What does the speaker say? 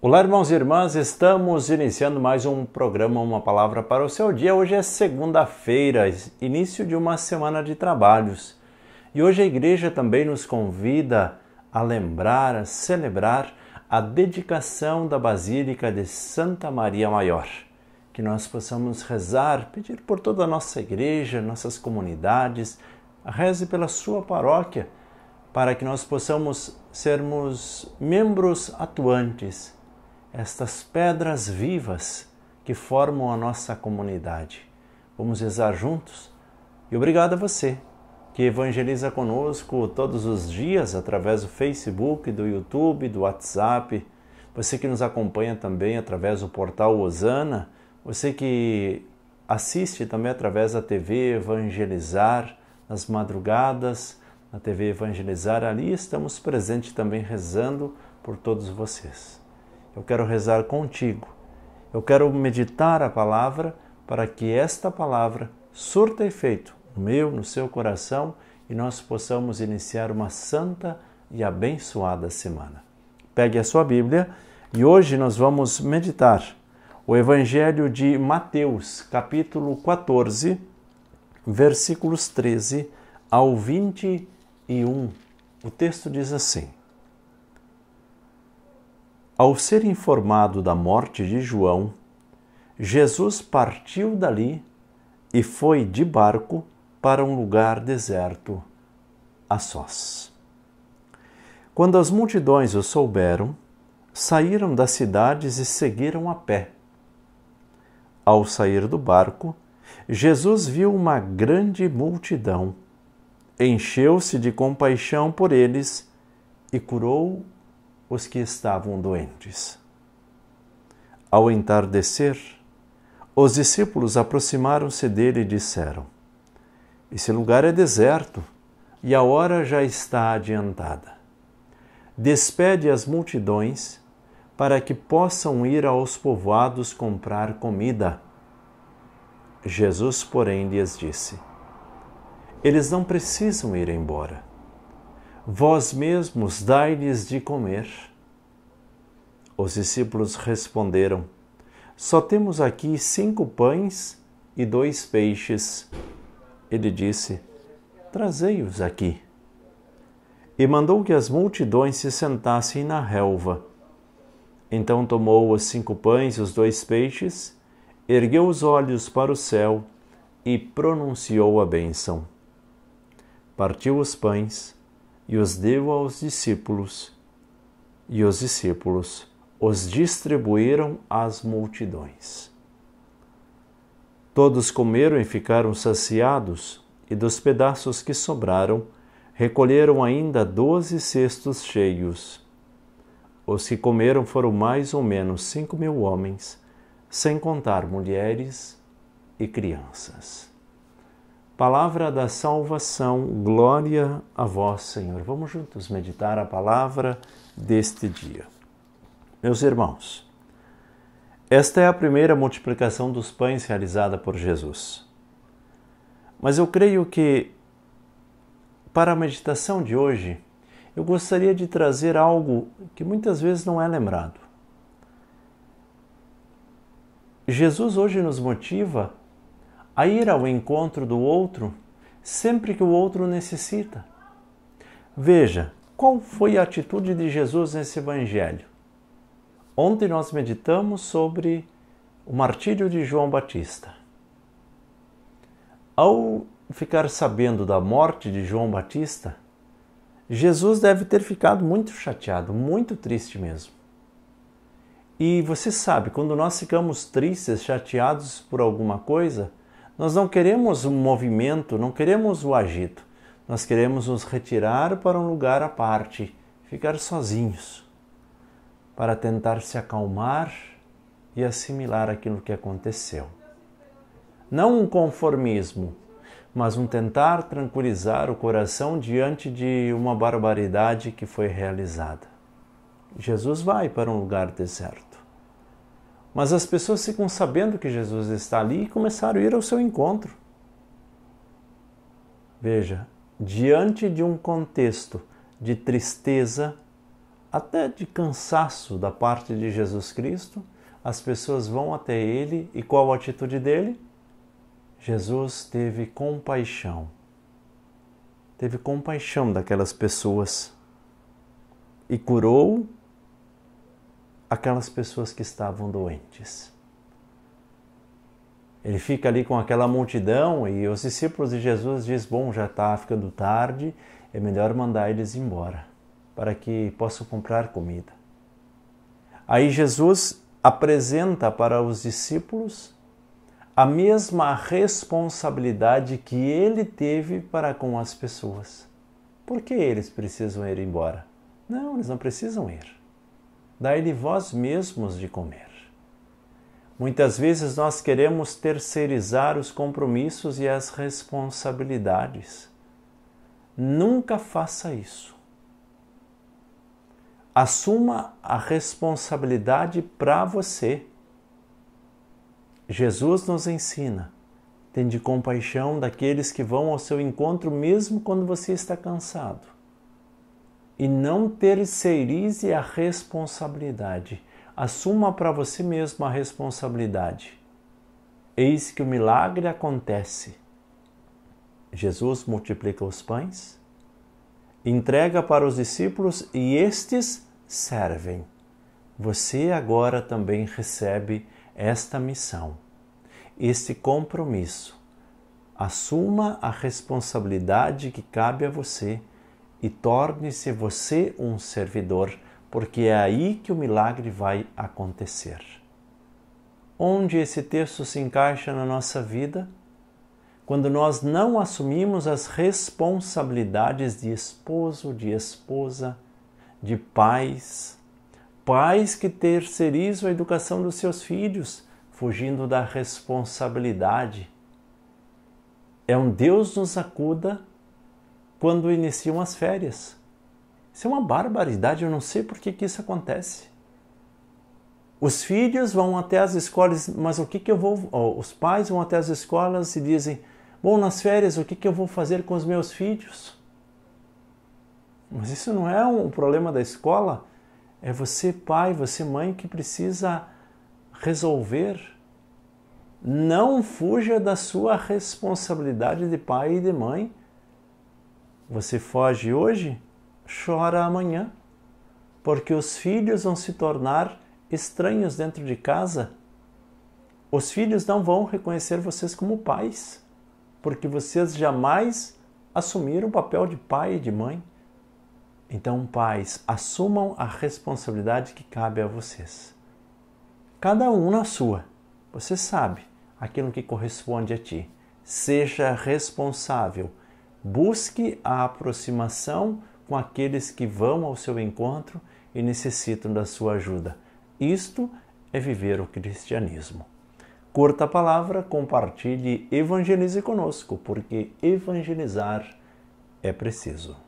Olá, irmãos e irmãs, estamos iniciando mais um programa Uma Palavra para o Seu Dia. Hoje é segunda-feira, início de uma semana de trabalhos. E hoje a igreja também nos convida a lembrar, a celebrar a dedicação da Basílica de Santa Maria Maior. Que nós possamos rezar, pedir por toda a nossa igreja, nossas comunidades, reze pela sua paróquia, para que nós possamos sermos membros atuantes estas pedras vivas que formam a nossa comunidade. Vamos rezar juntos? E obrigado a você que evangeliza conosco todos os dias através do Facebook, do YouTube, do WhatsApp. Você que nos acompanha também através do portal Osana, você que assiste também através da TV Evangelizar nas madrugadas, na TV Evangelizar, ali estamos presentes também rezando por todos vocês. Eu quero rezar contigo. Eu quero meditar a palavra para que esta palavra surta efeito no meu, no seu coração e nós possamos iniciar uma santa e abençoada semana. Pegue a sua Bíblia e hoje nós vamos meditar o Evangelho de Mateus, capítulo 14, versículos 13 ao 21. O texto diz assim: ao ser informado da morte de João, Jesus partiu dali e foi de barco para um lugar deserto, a sós. Quando as multidões o souberam, saíram das cidades e seguiram a pé. Ao sair do barco, Jesus viu uma grande multidão, encheu-se de compaixão por eles e curou os que estavam doentes. Ao entardecer, os discípulos aproximaram-se dele e disseram: Esse lugar é deserto e a hora já está adiantada. Despede as multidões para que possam ir aos povoados comprar comida. Jesus, porém, lhes disse: Eles não precisam ir embora Vós mesmos dai-lhes de comer. Os discípulos responderam: Só temos aqui cinco pães e dois peixes. Ele disse: Trazei-os aqui. E mandou que as multidões se sentassem na relva. Então tomou os cinco pães e os dois peixes, ergueu os olhos para o céu e pronunciou a bênção. Partiu os pães e os deu aos discípulos, e os discípulos os distribuíram às multidões. Todos comeram e ficaram saciados, e dos pedaços que sobraram, recolheram ainda doze cestos cheios. Os que comeram foram mais ou menos cinco mil homens, sem contar mulheres e crianças. Palavra da salvação, glória a vós, Senhor. Vamos juntos meditar a palavra deste dia. Meus irmãos, esta é a primeira multiplicação dos pães realizada por Jesus. Mas eu creio que para a meditação de hoje, eu gostaria de trazer algo que muitas vezes não é lembrado. Jesus hoje nos motiva a ir ao encontro do outro sempre que o outro necessita. Veja, qual foi a atitude de Jesus nesse evangelho? Ontem nós meditamos sobre o martírio de João Batista. Ao ficar sabendo da morte de João Batista, Jesus deve ter ficado muito chateado, muito triste mesmo. E você sabe, quando nós ficamos tristes, chateados por alguma coisa, nós não queremos o movimento, não queremos o agito. Nós queremos nos retirar para um lugar à parte, ficar sozinhos, para tentar se acalmar e assimilar aquilo que aconteceu. Não um conformismo, mas um tentar tranquilizar o coração diante de uma barbaridade que foi realizada. Jesus vai para um lugar deserto. Mas as pessoas ficam sabendo que Jesus está ali e começaram a ir ao seu encontro. Veja, diante de um contexto de tristeza, até de cansaço da parte de Jesus Cristo, as pessoas vão até ele e qual a atitude dele? Jesus teve compaixão. Teve compaixão daquelas pessoas e curou aquelas pessoas que estavam doentes. Ele fica ali com aquela multidão e os discípulos de Jesus diz: "Bom, já está ficando tarde, é melhor mandar eles embora, para que possam comprar comida." Aí Jesus apresenta para os discípulos a mesma responsabilidade que ele teve para com as pessoas. Por que eles precisam ir embora? Não, eles não precisam ir dai-lhe vós mesmos de comer. Muitas vezes nós queremos terceirizar os compromissos e as responsabilidades. Nunca faça isso. Assuma a responsabilidade para você. Jesus nos ensina: tende compaixão daqueles que vão ao seu encontro mesmo quando você está cansado e não terceirize a responsabilidade. Assuma para você mesmo a responsabilidade. Eis que o milagre acontece. Jesus multiplica os pães, entrega para os discípulos e estes servem. Você agora também recebe esta missão, este compromisso. Assuma a responsabilidade que cabe a você e torne-se você um servidor, porque é aí que o milagre vai acontecer. Onde esse texto se encaixa na nossa vida? Quando nós não assumimos as responsabilidades de esposo, de esposa, de pais, pais que terceirizam a educação dos seus filhos, fugindo da responsabilidade. É um Deus nos acuda quando iniciam as férias. Isso é uma barbaridade, eu não sei por que, que isso acontece. Os filhos vão até as escolas, mas o que, que eu vou. os pais vão até as escolas e dizem: Bom, nas férias, o que, que eu vou fazer com os meus filhos? Mas isso não é um problema da escola. É você, pai, você, mãe, que precisa resolver. Não fuja da sua responsabilidade de pai e de mãe você foge hoje, chora amanhã, porque os filhos vão se tornar estranhos dentro de casa. Os filhos não vão reconhecer vocês como pais, porque vocês jamais assumiram o papel de pai e de mãe. Então, pais, assumam a responsabilidade que cabe a vocês. Cada um na sua. Você sabe aquilo que corresponde a ti. Seja responsável Busque a aproximação com aqueles que vão ao seu encontro e necessitam da sua ajuda. Isto é viver o cristianismo. Curta a palavra, compartilhe, evangelize conosco, porque evangelizar é preciso.